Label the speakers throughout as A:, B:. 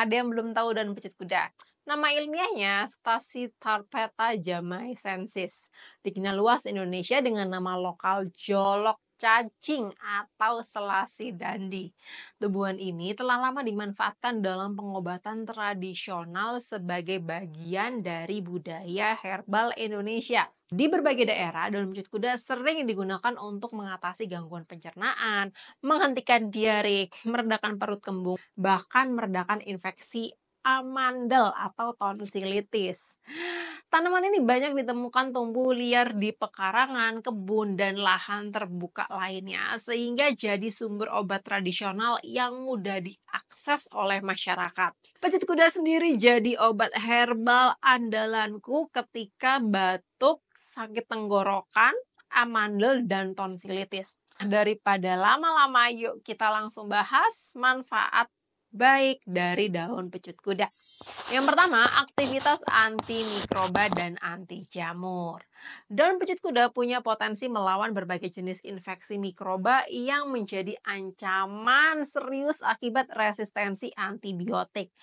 A: ada yang belum tahu dan pecut kuda. Nama ilmiahnya Stasi Jamai jamaicensis. Dikenal luas Indonesia dengan nama lokal jolok cacing atau selasi dandi. Tubuhan ini telah lama dimanfaatkan dalam pengobatan tradisional sebagai bagian dari budaya herbal Indonesia. Di berbagai daerah, daun buncit kuda sering digunakan untuk mengatasi gangguan pencernaan, menghentikan diare, meredakan perut kembung, bahkan meredakan infeksi amandel atau tonsilitis. Tanaman ini banyak ditemukan tumbuh liar di pekarangan, kebun, dan lahan terbuka lainnya, sehingga jadi sumber obat tradisional yang mudah diakses oleh masyarakat. Pecut kuda sendiri jadi obat herbal andalanku ketika batuk, sakit tenggorokan, amandel, dan tonsilitis. Daripada lama-lama, yuk kita langsung bahas manfaat baik dari daun pecut kuda. Yang pertama, aktivitas antimikroba dan anti jamur. Daun pecut kuda punya potensi melawan berbagai jenis infeksi mikroba yang menjadi ancaman serius akibat resistensi antibiotik.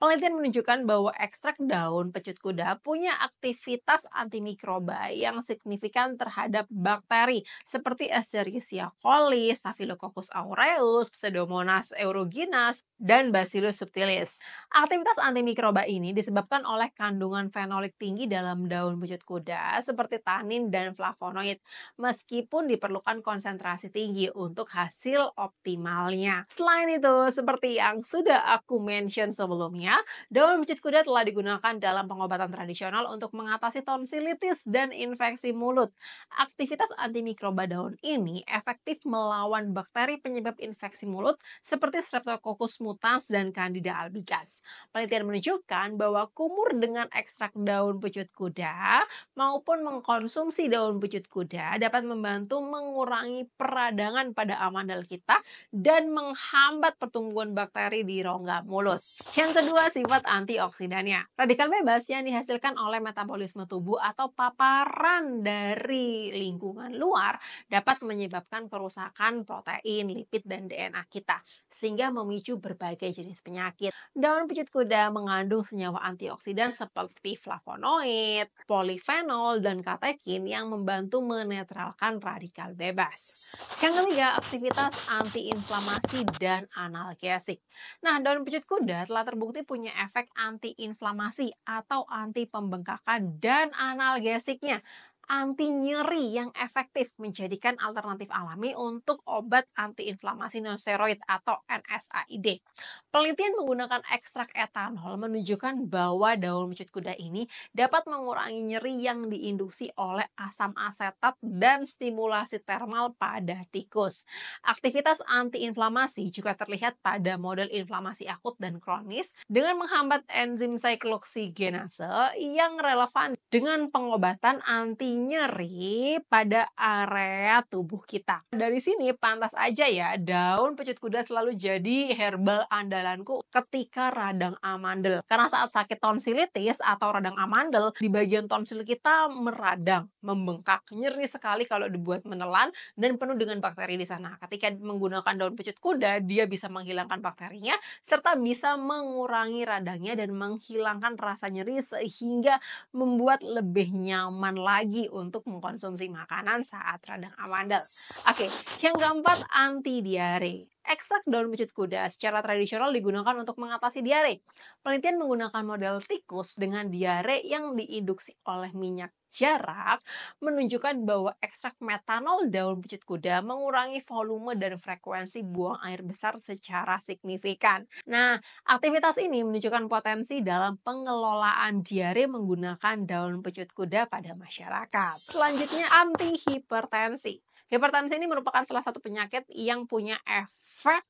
A: Penelitian menunjukkan bahwa ekstrak daun pecut kuda punya aktivitas antimikroba yang signifikan terhadap bakteri seperti Escherichia coli, Staphylococcus aureus, Pseudomonas aeruginas, dan Bacillus subtilis. Aktivitas antimikroba ini disebabkan oleh kandungan fenolik tinggi dalam daun pecut kuda seperti seperti tanin dan flavonoid, meskipun diperlukan konsentrasi tinggi untuk hasil optimalnya. Selain itu, seperti yang sudah aku mention sebelumnya, daun pecut kuda telah digunakan dalam pengobatan tradisional untuk mengatasi tonsilitis dan infeksi mulut. Aktivitas antimikroba daun ini efektif melawan bakteri penyebab infeksi mulut seperti Streptococcus mutans dan Candida albicans. Penelitian menunjukkan bahwa kumur dengan ekstrak daun pucut kuda maupun mengkonsumsi daun pucut kuda dapat membantu mengurangi peradangan pada amandel kita dan menghambat pertumbuhan bakteri di rongga mulut. Yang kedua, sifat antioksidannya. Radikal bebas yang dihasilkan oleh metabolisme tubuh atau paparan dari lingkungan luar dapat menyebabkan kerusakan protein, lipid, dan DNA kita sehingga memicu berbagai jenis penyakit. Daun pucut kuda mengandung senyawa antioksidan seperti flavonoid, polifenol, dan katekin yang membantu menetralkan radikal bebas. Yang ketiga, aktivitas antiinflamasi dan analgesik. Nah, daun pejut kuda telah terbukti punya efek antiinflamasi atau anti pembengkakan dan analgesiknya anti nyeri yang efektif menjadikan alternatif alami untuk obat antiinflamasi nonsteroid atau NSAID. Penelitian menggunakan ekstrak etanol menunjukkan bahwa daun mencit kuda ini dapat mengurangi nyeri yang diinduksi oleh asam asetat dan stimulasi termal pada tikus. Aktivitas antiinflamasi juga terlihat pada model inflamasi akut dan kronis dengan menghambat enzim cyclooxygenase yang relevan dengan pengobatan anti nyeri pada area tubuh kita. Dari sini pantas aja ya daun pecut kuda selalu jadi herbal andalanku ketika radang amandel. Karena saat sakit tonsilitis atau radang amandel di bagian tonsil kita meradang, membengkak, nyeri sekali kalau dibuat menelan dan penuh dengan bakteri di sana. Ketika menggunakan daun pecut kuda, dia bisa menghilangkan bakterinya serta bisa mengurangi radangnya dan menghilangkan rasa nyeri sehingga membuat lebih nyaman lagi untuk mengkonsumsi makanan saat radang amandel. Oke, yang keempat anti diare. Ekstrak daun pecut kuda secara tradisional digunakan untuk mengatasi diare. Penelitian menggunakan model tikus dengan diare yang diinduksi oleh minyak jarak menunjukkan bahwa ekstrak metanol daun pecut kuda mengurangi volume dan frekuensi buang air besar secara signifikan. Nah, aktivitas ini menunjukkan potensi dalam pengelolaan diare menggunakan daun pecut kuda pada masyarakat. Selanjutnya, anti hipertensi. Hipertensi ini merupakan salah satu penyakit yang punya efek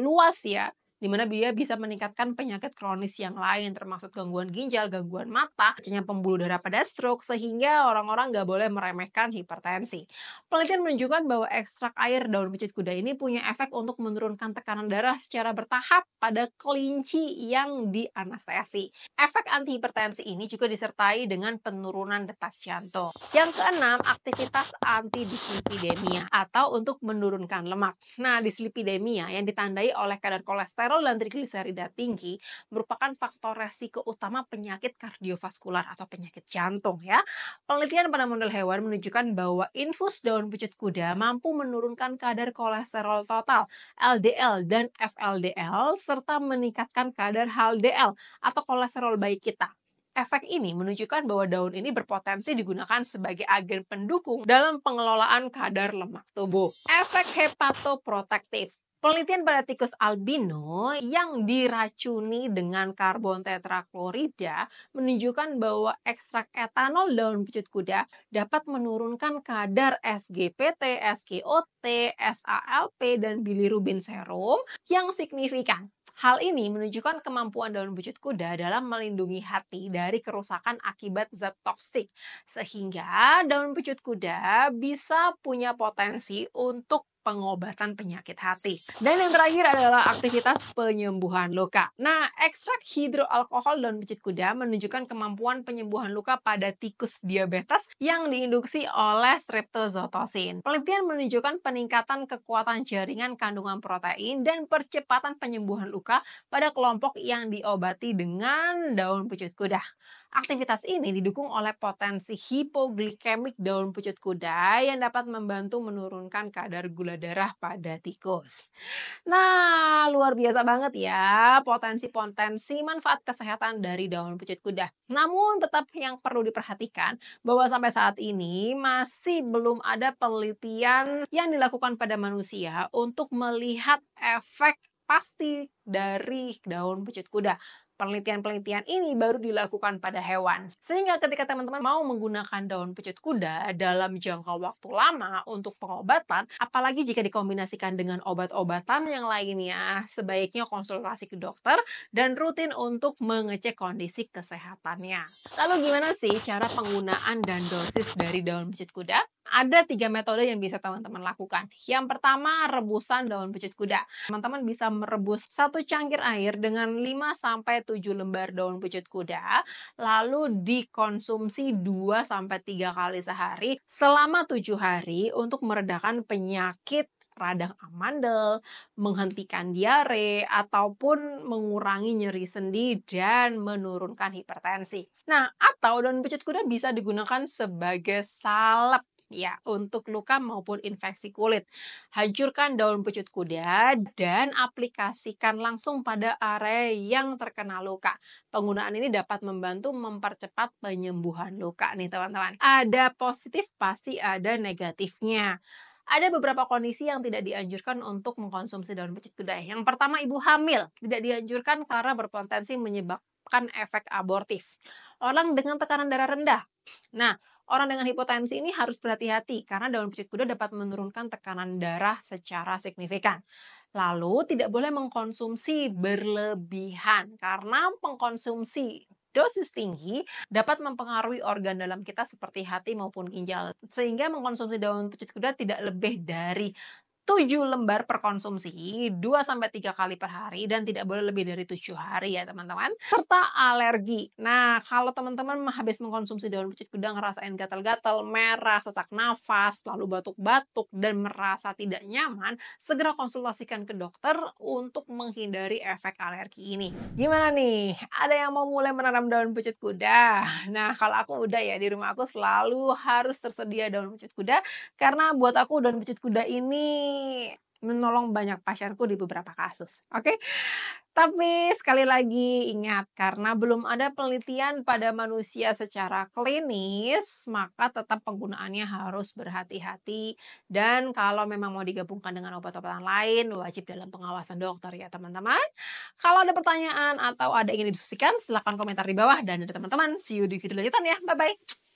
A: luas ya dimana dia bisa meningkatkan penyakit kronis yang lain termasuk gangguan ginjal, gangguan mata, pecahnya pembuluh darah pada stroke sehingga orang-orang nggak boleh meremehkan hipertensi. Penelitian menunjukkan bahwa ekstrak air daun pecut kuda ini punya efek untuk menurunkan tekanan darah secara bertahap pada kelinci yang dianestesi. Efek antihipertensi ini juga disertai dengan penurunan detak jantung. Yang keenam, aktivitas anti antidislipidemia atau untuk menurunkan lemak. Nah, dislipidemia yang ditandai oleh kadar kolesterol kolesterol dan trigliserida tinggi merupakan faktor resiko utama penyakit kardiovaskular atau penyakit jantung ya. Penelitian pada model hewan menunjukkan bahwa infus daun pucut kuda mampu menurunkan kadar kolesterol total LDL dan FLDL serta meningkatkan kadar HDL atau kolesterol baik kita efek ini menunjukkan bahwa daun ini berpotensi digunakan sebagai agen pendukung dalam pengelolaan kadar lemak tubuh. Efek hepatoprotektif Penelitian pada tikus albino yang diracuni dengan karbon tetraklorida menunjukkan bahwa ekstrak etanol daun pecut kuda dapat menurunkan kadar SGPT, SGOT, SALP, dan bilirubin serum yang signifikan. Hal ini menunjukkan kemampuan daun pecut kuda dalam melindungi hati dari kerusakan akibat zat toksik. Sehingga daun pecut kuda bisa punya potensi untuk pengobatan penyakit hati. Dan yang terakhir adalah aktivitas penyembuhan luka. Nah, ekstrak hidroalkohol daun picit kuda menunjukkan kemampuan penyembuhan luka pada tikus diabetes yang diinduksi oleh streptozotosin. Penelitian menunjukkan peningkatan kekuatan jaringan kandungan protein dan percepatan penyembuhan luka pada kelompok yang diobati dengan daun pecut kuda. Aktivitas ini didukung oleh potensi hipoglikemik daun pucut kuda yang dapat membantu menurunkan kadar gula darah pada tikus. Nah, luar biasa banget ya potensi-potensi manfaat kesehatan dari daun pucut kuda. Namun tetap yang perlu diperhatikan bahwa sampai saat ini masih belum ada penelitian yang dilakukan pada manusia untuk melihat efek pasti dari daun pucut kuda. Penelitian-penelitian ini baru dilakukan pada hewan. Sehingga ketika teman-teman mau menggunakan daun pecut kuda dalam jangka waktu lama untuk pengobatan, apalagi jika dikombinasikan dengan obat-obatan yang lainnya, sebaiknya konsultasi ke dokter dan rutin untuk mengecek kondisi kesehatannya. Lalu gimana sih cara penggunaan dan dosis dari daun pecut kuda? Ada tiga metode yang bisa teman-teman lakukan. Yang pertama, rebusan daun pecut kuda. Teman-teman bisa merebus satu cangkir air dengan 5-7 lembar daun pecut kuda, lalu dikonsumsi 2-3 kali sehari selama 7 hari untuk meredakan penyakit radang amandel, menghentikan diare, ataupun mengurangi nyeri sendi dan menurunkan hipertensi. Nah, atau daun pecut kuda bisa digunakan sebagai salep ya untuk luka maupun infeksi kulit. Hancurkan daun pecut kuda dan aplikasikan langsung pada area yang terkena luka. Penggunaan ini dapat membantu mempercepat penyembuhan luka nih teman-teman. Ada positif pasti ada negatifnya ada beberapa kondisi yang tidak dianjurkan untuk mengkonsumsi daun pecut kuda. Yang pertama, ibu hamil tidak dianjurkan karena berpotensi menyebabkan efek abortif. Orang dengan tekanan darah rendah. Nah, Orang dengan hipotensi ini harus berhati-hati karena daun pucet kuda dapat menurunkan tekanan darah secara signifikan. Lalu tidak boleh mengkonsumsi berlebihan karena pengkonsumsi dosis tinggi dapat mempengaruhi organ dalam kita seperti hati maupun ginjal. Sehingga mengkonsumsi daun pucet kuda tidak lebih dari 7 lembar per konsumsi, 2 sampai 3 kali per hari dan tidak boleh lebih dari 7 hari ya teman-teman. Serta alergi. Nah, kalau teman-teman habis mengkonsumsi daun pucuk kuda ngerasain gatal-gatal, merah, sesak nafas, lalu batuk-batuk dan merasa tidak nyaman, segera konsultasikan ke dokter untuk menghindari efek alergi ini. Gimana nih? Ada yang mau mulai menanam daun pucuk kuda? Nah, kalau aku udah ya di rumah aku selalu harus tersedia daun pucuk kuda karena buat aku daun pucuk kuda ini menolong banyak pasienku di beberapa kasus. Oke. Okay? Tapi sekali lagi ingat karena belum ada penelitian pada manusia secara klinis, maka tetap penggunaannya harus berhati-hati dan kalau memang mau digabungkan dengan obat-obatan lain wajib dalam pengawasan dokter ya teman-teman. Kalau ada pertanyaan atau ada yang ingin didiskusikan silahkan komentar di bawah dan dari teman-teman see you di video lanjutan ya. Bye bye.